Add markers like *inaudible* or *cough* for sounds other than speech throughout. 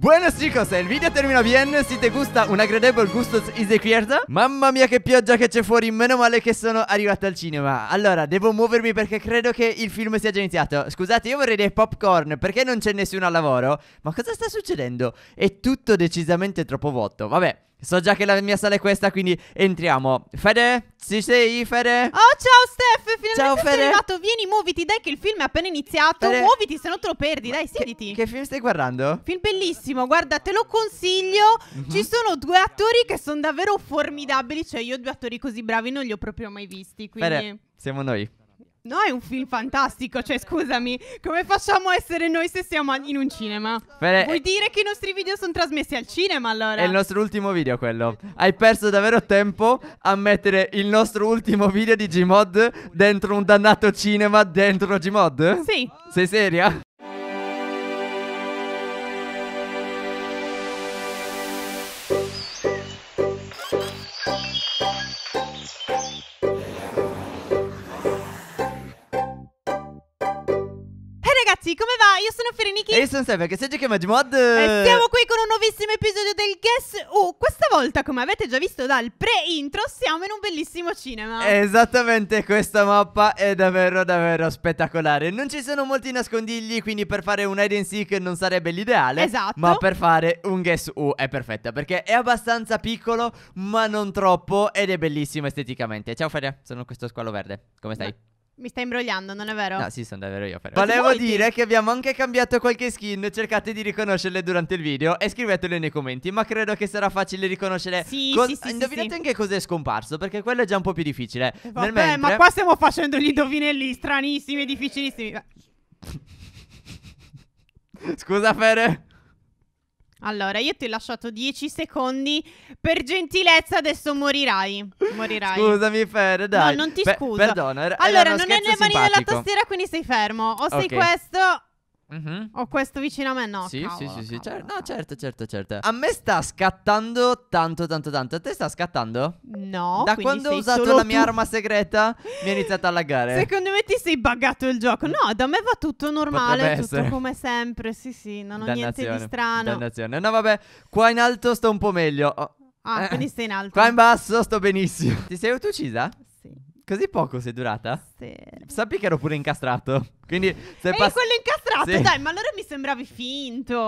Buenos chicos, il video termina bien, si te gusta un agradable gusto is the Mamma mia che pioggia che c'è fuori, meno male che sono arrivato al cinema Allora, devo muovermi perché credo che il film sia già iniziato Scusate, io vorrei dei popcorn, perché non c'è nessuno al lavoro? Ma cosa sta succedendo? È tutto decisamente troppo vuoto, vabbè So già che la mia sala è questa, quindi entriamo. Fede, ci sei, Fede? Oh, ciao Steph, finalmente ciao, Fede. arrivato. Vieni, muoviti, dai che il film è appena iniziato. Fede. Muoviti, se no te lo perdi, dai, siediti. Che, che, film stai guardando? Film bellissimo, guarda, te lo consiglio. Uh mhm. -huh. Ci sono due attori che sono davvero formidabili, cioè io due attori così bravi non li ho proprio mai visti, quindi... Fede, siamo noi. No, è un film fantastico, cioè scusami, come facciamo a essere noi se siamo in un cinema? Bene. Vuol eh, dire che i nostri video sono trasmessi al cinema allora? È il nostro ultimo video quello. Hai perso davvero tempo a mettere il nostro ultimo video di Gmod dentro un dannato cinema dentro Gmod? Sì. Sei seria? tutti, come va? Io sono Fereniki E io sono Sever, che sei Giochi Mod E eh, siamo qui con un nuovissimo episodio del Guess Who Questa volta, come avete già visto dal pre-intro, siamo in un bellissimo cinema Esattamente, questa mappa è davvero davvero spettacolare Non ci sono molti nascondigli, quindi per fare un hide and seek non sarebbe l'ideale Esatto Ma per fare un Guess Who è perfetta, perché è abbastanza piccolo, ma non troppo Ed è bellissimo esteticamente Ciao Fede, sono questo squalo verde, come stai? No. Mi stai imbrogliando, non è vero? No, sì, sono davvero io. Però. Volevo dire che abbiamo anche cambiato qualche skin. Cercate di riconoscerle durante il video e scrivetele nei commenti. Ma credo che sarà facile riconoscere. Sì, cos- sì, sì. Indovinate sì, anche cos'è scomparso, perché quello è già un po' più difficile. Eh, vabbè, mentre... ma qua stiamo facendo gli indovinelli stranissimi e difficilissimi. *laughs* Scusa, Fere. Allora, io ti ho lasciato 10 secondi. Per gentilezza, adesso morirai. Morirai. Scusami, Fer, dai. No, non ti Pe- scuso. Perdona. Era, allora, era non è le mani della tastiera, quindi sei fermo. O okay. sei questo Mm-hmm. Ho questo vicino a me, no? Sì, cavolo, sì, sì, sì. Cer- no, certo, certo, certo. A me sta scattando tanto, tanto, tanto. A te sta scattando? No. Da quando ho usato la mia tu. arma segreta mi è iniziata a laggare. Secondo me ti sei buggato il gioco. No, da me va tutto normale, tutto come sempre. Sì, sì, non ho Dannazione. niente di strano. Dannazione. No, vabbè, qua in alto sto un po' meglio. Oh. Ah, eh. quindi stai in alto. Qua in basso sto benissimo. Ti sei autouccisa? Così poco sei durata? Sì. Sappi che ero pure incastrato. Quindi se Ehi, pass- quello incastrato, sì. dai, ma allora mi sembravi finto.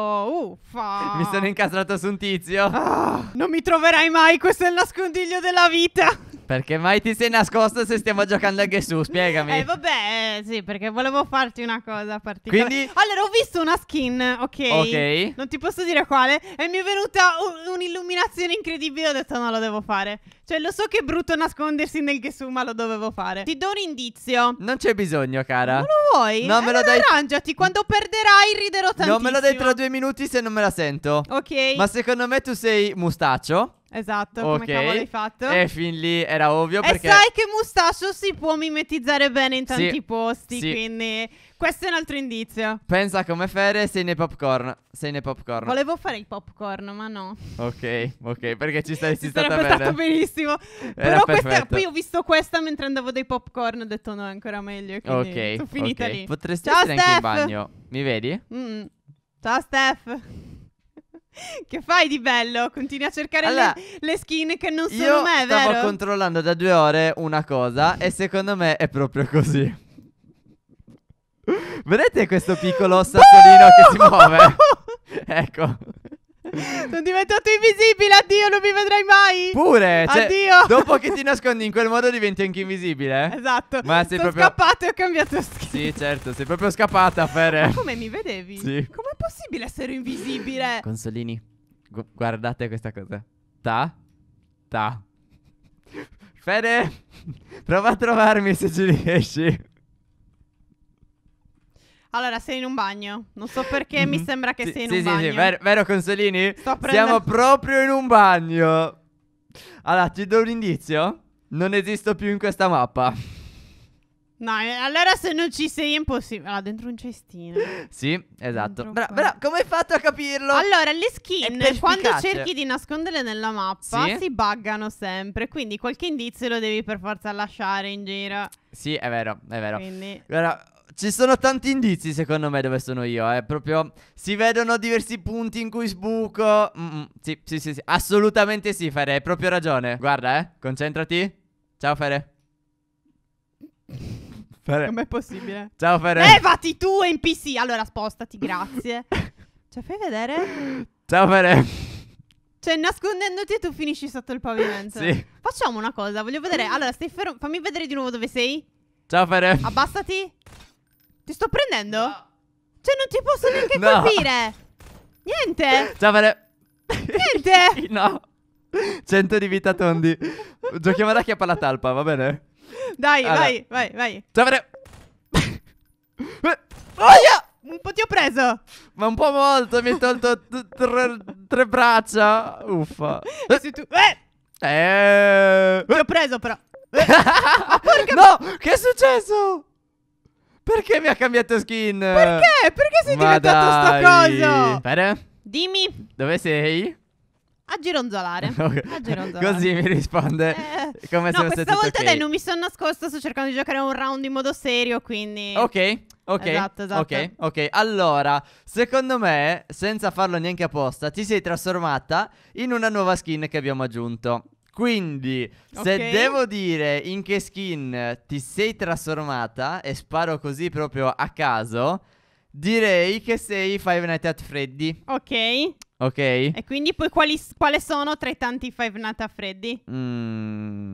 Uffa. Mi sono incastrato su un tizio. Ah, non mi troverai mai, questo è il nascondiglio della vita. Perché mai ti sei nascosto se stiamo giocando a Gesù? Spiegami. Eh, vabbè, eh, sì, perché volevo farti una cosa particolare. Quindi... Allora, ho visto una skin, ok? Ok. Non ti posso dire quale. E mi è venuta un- un'illuminazione incredibile. Ho detto, no, lo devo fare. Cioè, lo so che è brutto nascondersi nel Gesù, ma lo dovevo fare. Ti do un indizio. Non c'è bisogno, cara. Non lo vuoi? No, me lo dai. Arrangiati, quando perderai riderò tantissimo. Non me lo dai tra due minuti se non me la sento. Ok. Ma secondo me tu sei mustaccio. Esatto, Ok. come cavolo hai fatto? E fin lì era ovvio perché... E sai che Mustaccio si può mimetizzare bene in tanti Sì, posti, sì. quindi questo è un altro indizio. Pensa come Fede, sei nei popcorn. Sei nei popcorn. Volevo fare i popcorn, ma no. Ok, ok, perché ci stai si stata sarebbe stato bene. benissimo. Però questa, perfetto. poi ho visto questa mentre andavo dei popcorn, ho detto no, è ancora meglio. Quindi Ok, sono finita ok. lì. Potresti Ciao, essere anche in bagno. Mi vedi? Mm. Ciao Steph. *laughs* Che fai di bello? Continui a cercare allora, le, le, skin che non sono me, vero? Io stavo controllando da due ore una cosa e secondo me è proprio così. *laughs* Vedete questo piccolo boh! sassolino che si muove? *laughs* ecco. Sono diventato invisibile, addio, non mi vedrai mai. Pure, cioè, addio. Dopo che ti nascondi in quel modo diventi anche invisibile. Esatto. Ma sei Sono proprio... scappato e ho cambiato skin. Sì, certo, sei proprio scappata, Fere. Ma come mi vedevi? Sì. Come possibile essere invisibile? *laughs* Consolini, gu- guardate questa cosa. Ta, ta. Fede, prova a trovarmi se ci riesci. Allora, sei in un bagno. Non so perché mm-hmm. mi mhm. sembra che sì, sei in sì, un sì, bagno. Sì, sì, Ver- vero Consolini? Sto prendendo... Siamo proprio in un bagno. Allora, ti do un indizio. Non esisto più in questa mappa. No, eh, allora se non ci sei è impossibile. Ah, dentro un cestino. Sì, esatto. Bra- bra- come hai fatto a capirlo? Allora, le skin, quando cerchi di nasconderle nella mappa, sì? si buggano sempre. Quindi qualche indizio lo devi per forza lasciare in giro. Sì, è vero, è vero. Quindi... Guarda, ci sono tanti indizi secondo me dove sono io, eh. Proprio si vedono diversi punti in cui sbuco. Mm-mm. Sì, sì, sì, sì. Assolutamente sì, Fere, hai proprio ragione. Guarda, eh. Concentrati. Ciao, Fere. Fere... Com'è possibile? Ciao Fere. Levati tu PC. Allora spostati, grazie. *laughs* cioè, fai vedere. Ciao Fere. Cioè, nascondendoti tu finisci sotto il pavimento. sì. Facciamo una cosa, voglio vedere. Allora, stai fermo. Fammi vedere di nuovo dove sei. Ciao Fere. Abbassati. Ti sto prendendo? No. Cioè, non ti posso neanche *laughs* no. colpire. Niente. Ciao Fere. Niente. *laughs* no. 100 di vita tondi. Giochiamo da chi ha la talpa, va bene? Dai, allora. vai, vai, vai. Zavere. oh, yeah! Un po' ti ho preso. Ma un po' molto, mi hai tolto tre, tre, braccia. Uffa. E se tu... Eh! Eh. Ti ho preso però. *laughs* Eh. no, che è successo? Perché mi ha cambiato skin? Perché? Perché sei Ma diventato dai. sta cosa? Bene. Dimmi. Dove sei? A gironzolare. *laughs* Okay. a gironzolare. Così mi risponde. Eh, come no, se questa volta okay. non mi sono nascosto, sto cercando di giocare un round in modo serio, quindi... Ok, ok. Esatto, esatto. Ok, ok. Allora, secondo me, senza farlo neanche apposta, ti sei trasformata in una nuova skin che abbiamo aggiunto. Quindi, okay. se devo dire in che skin ti sei trasformata, e sparo così proprio a caso, direi che sei Five Nights at Freddy. Ok. Ok. E quindi poi quali, quale sono tra i tanti Five Nights at Freddy? Mm,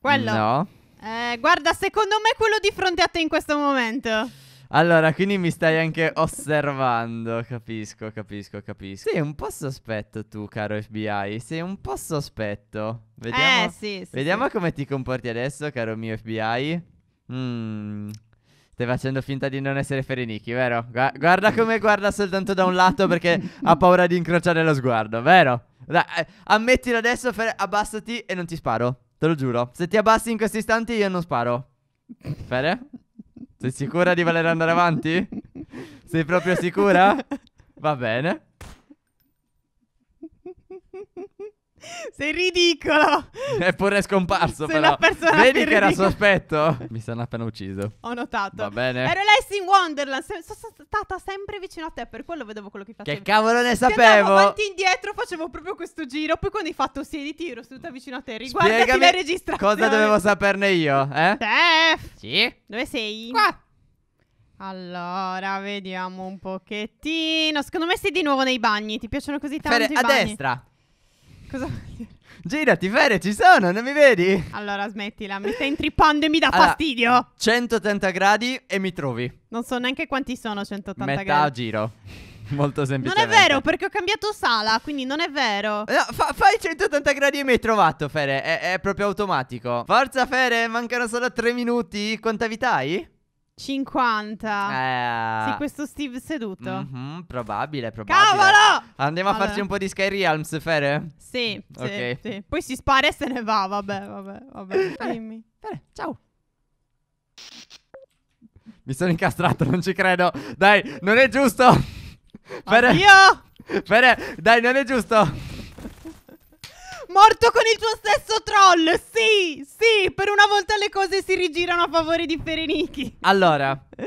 quello? No. Eh, guarda, secondo me è quello di fronte a te in questo momento. Allora, quindi mi stai anche osservando, capisco, capisco, capisco. Sei un po' sospetto tu, caro FBI, sei un po' sospetto. Vediamo, eh, sì, sì, Vediamo sì. come ti comporti adesso, caro mio FBI. Mmm... Stai facendo finta di non essere Ferenicchi, vero? Gua- guarda come guarda soltanto da un lato perché ha paura di incrociare lo sguardo, vero? Dai, eh, ammettilo adesso, Fer- abbassati e non ti sparo. Te lo giuro. Se ti abbassi in questi istanti io non sparo. Fere? Sei sicura di voler andare avanti? Sei proprio sicura? Va bene. *laughs* Sei ridicolo! Eppure è scomparso, Sei però. Vedi che era sospetto? Mi sono appena ucciso. Ho notato. Va bene. Ero Alice in Wonderland. Sono stata sempre vicino a te, per quello vedevo quello che facevi. Che cavolo ne sapevo? Ti andavo avanti indietro, facevo proprio questo giro. Poi quando hai fatto sediti, ero seduta vicino a te. Riguardati la registrazione. Cosa dovevo saperne io, eh? Steph! Sì? Dove sei? Qua! Allora, vediamo un pochettino. Secondo me sei di nuovo nei bagni. Ti piacciono così tanto Fede, a bagni? destra. Cosa vuol dire? Girati, Fede, ci sono, non mi vedi? Allora smettila, mi stai intrippando e mi dà Allora, fastidio. 180 gradi e mi trovi. Non so neanche quanti sono 180 Metà gradi. giro. *laughs* Molto Non è vero, perché ho cambiato sala, quindi non è vero. Eh, fai 180 gradi e mi hai trovato, Fere. È, è proprio automatico. Forza, Fere, mancano solo 3 minuti. Quanta vita hai? 50. Eh. Sì, questo Steve seduto. Mm-hmm, probabile, probabile. Cavolo! Andiamo allora. a farci un po' di Sky Realms, Fere? Sì, okay. sì. Poi si spara e se ne va, vabbè, vabbè, vabbè. *laughs* Dimmi. Fere, ciao. Mi sono incastrato, non ci credo. Dai, non è giusto. Fere. Io! Fere, dai, non è giusto. Morto con il tuo stesso troll. Sì, sì, per una volta le cose si rigirano a favore di Ferenichi. Allora. *laughs*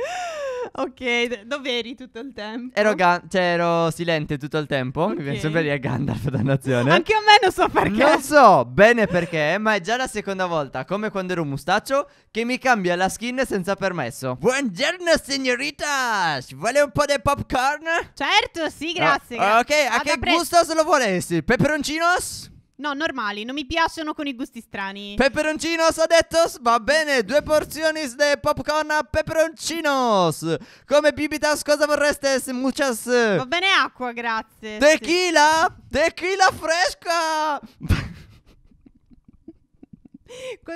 ok, dove eri tutto il tempo? Ero, cioè, ero silente tutto il tempo. Okay. Mi penso per a Gandalf, dannazione. *laughs* Anche a me non so perché. Non so bene perché, ma è già la seconda volta, come quando ero un mustaccio, che mi cambia la skin senza permesso. Buongiorno, signorita. vuole un po' di popcorn? Certo, sì, ah, grazie. Ah, grazie. ok, a Ad che presto. gusto se lo volessi? Peperoncinos? No, normali, non mi piacciono con i gusti strani. Peperoncinos ha detto, va bene, due porzioni di popcorn a peperoncinos. Come bibitas cosa vorreste, muchas? Va bene acqua, grazie. Tequila? Tequila fresca! Co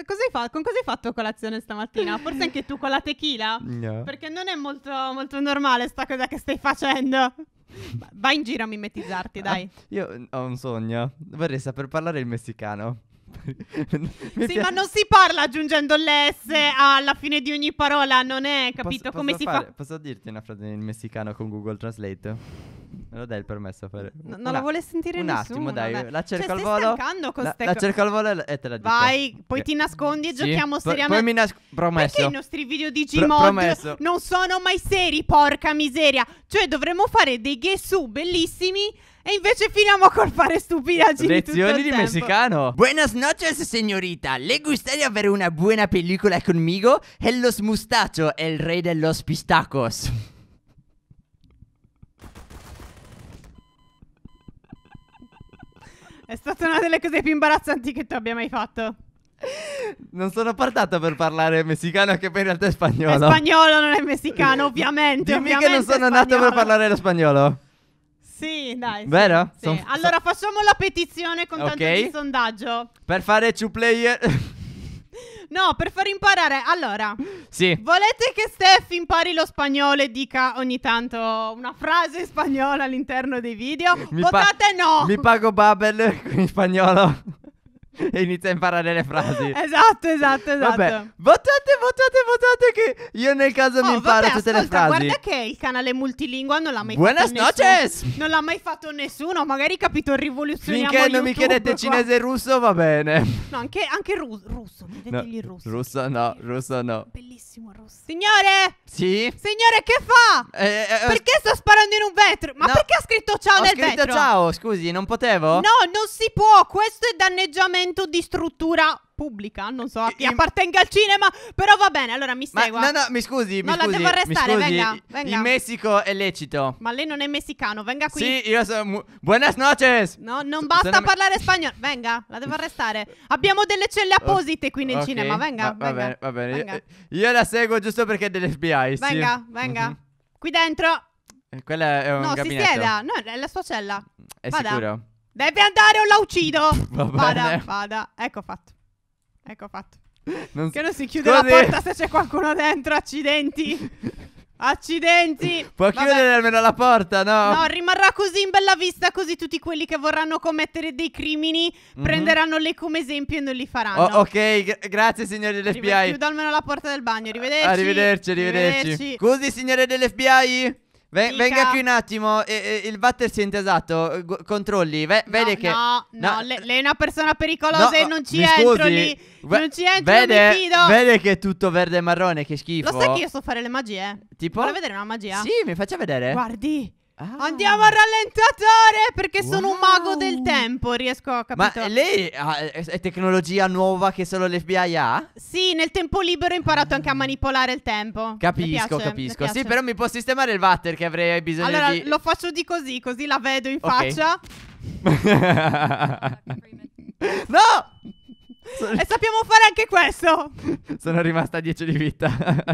con cosa hai fatto colazione stamattina? Forse anche tu con la tequila? No. Perché non è molto, molto normale sta cosa che stai facendo. Vai in giro a mimetizzarti, dai. Ah, io mm, ho un sogno. Vorrei saper parlare il messicano. *laughs* sì, pia- ma non si parla aggiungendo l'S alla fine di ogni parola, non è capito posso, come posso si fa? Posso dirti una frase in messicano con Google Translate? Me lo dai il permesso a fare. No, non la vuole sentire un nessuno. Un attimo, dai, la cerco cioè, al volo. Stai Con la, ste la cerco al volo e te la dico. Vai, poi eh, ti nascondi e sì. giochiamo P- seriamente. Poi mi nascondo. Promesso. Perché i nostri video di Gmod Pro- non sono mai seri, porca miseria. Cioè, dovremmo fare dei gesù bellissimi. E invece finiamo col fare stupidaggini Lezioni di tempo. messicano Buenas noches signorita. Le gustaría avere una buona pellicola conmigo? E los mustacho, el rey de los pistacos È stata una delle cose più imbarazzanti che tu abbia mai fatto. Non sono portata per parlare messicano, anche per in realtà è spagnolo. È spagnolo, non è messicano, *laughs* ovviamente. Dimmi ovviamente che non sono nato per parlare lo spagnolo. Sì, dai. Vero? Sì. Son... Allora facciamo la petizione con okay. tanto di sondaggio. Per fare two player. *laughs* No, per far imparare. Allora, sì. volete che Steph impari lo spagnolo e dica ogni tanto una frase in spagnolo all'interno dei video? Mi Votate pa- no. Mi pago Babel in spagnolo. *laughs* e inizia a imparare le frasi. *laughs* Esatto, esatto, esatto. Vabbè, votate, votate, votate che io nel caso oh, mi imparo vabbè, tutte ascolta, le frasi. guarda che il canale multilingua non l'ha mai Buenas fatto noches! Nessuno. Non l'ha mai fatto nessuno, magari capito rivoluzionario. Finché non YouTube, mi chiedete qua. cinese e russo va bene. No, anche, anche ru- russo, mettetegli no, russo. Russo no, russo no. Bellissimo russo. Signore! Sì? Signore che fa? Eh, eh, eh perché sta sparando in un vetro? Ma no, perché ha scritto ciao nel vetro? Ho scritto ciao, scusi, non potevo? No, non si può, questo è danneggiamento elemento di struttura pubblica, non so a chi appartenga al cinema, però va bene, allora mi segua. Ma, no, no, mi scusi, mi no, scusi. la devo arrestare, venga, venga. In Messico è lecito. Ma lei non è messicano, venga qui. Sì, io sono... Mu- Buenas noches! No, non basta sono... parlare spagnolo. Venga, la devo arrestare. Abbiamo delle celle apposite qui nel okay. cinema, venga, va, va venga. bene, va bene. Venga. Eh, io, la seguo giusto perché è dell'FBI, Venga, sì. venga. Mm-hmm. Qui dentro. Eh, quella è un No, gabinetto. si sieda, no, è la sua cella. È Vada. sicuro? Deve andare o la uccido. *laughs* Va vada, vada. Ecco fatto. Ecco fatto. Non che non si chiude così. la porta se c'è qualcuno dentro. Accidenti. *laughs* Accidenti. Può Vabbè. chiudere almeno la porta, no? No, rimarrà così in bella vista. Così tutti quelli che vorranno commettere dei crimini mm-hmm. prenderanno lei come esempio e non li faranno. Oh, ok, Gra- grazie signore dell'FBI. Chiudo almeno la porta del bagno. Arrivederci. Arrivederci, arrivederci. arrivederci. Scusi, signore dell'FBI. Ven- venga qui un attimo, eh, eh, il battersi è intesato, Gu- controlli, Ve- no, vede che... No, no, no. Le- lei è una persona pericolosa e non ci entro scusi. lì, Ve- non ci entro, vede, mi fido. Vede che è tutto verde e marrone, che schifo. Lo sai che io so fare le magie? Tipo? Vuole vedere una magia? Sì, mi faccia vedere. Guardi. Ah. Andiamo al rallentatore perché wow. sono un mago del tempo, riesco a capire. Ma lei ha, è tecnologia nuova che solo l'FBI ha? Sì, nel tempo libero ho imparato anche a mm. manipolare il tempo. Capisco, piace, capisco. Sì, però mi può sistemare il water che avrei bisogno allora, di... Allora, lo faccio di così, così la vedo in okay. faccia. *laughs* no! Sono... E sappiamo fare anche questo. sono rimasta a 10 di vita. *laughs*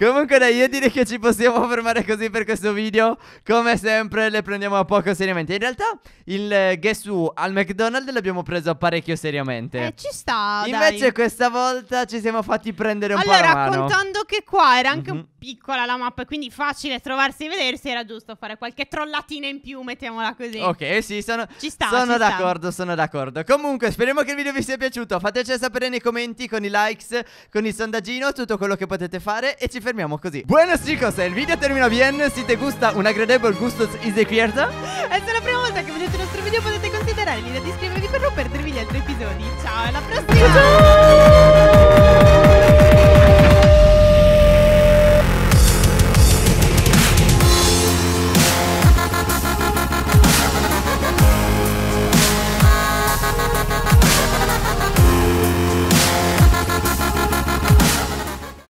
Comunque dai, io direi che ci possiamo fermare così per questo video Come sempre le prendiamo a poco seriamente In realtà il eh, guess who al McDonald's l'abbiamo preso parecchio seriamente Eh, ci sta, Invece dai. questa volta ci siamo fatti prendere un allora, po' la mano Allora, contando che qua era anche mm -hmm. piccola la mappa Quindi facile trovarsi e vedersi Era giusto fare qualche trollatina in più, mettiamola così Ok, sì, sono, ci sta, sono d'accordo, sono d'accordo Comunque, speriamo che il video vi sia piaciuto Fateci sapere nei commenti con i likes, con il sondaggino Tutto quello che potete fare fare e ci fermiamo così. Buenos chicos, il video termina bien. se ti gusta un agradable gusto is the pierda. E se è la prima volta che vedete il nostro video potete considerare di iscrivervi per non perdervi gli altri episodi. Ciao, alla prossima! Ciao!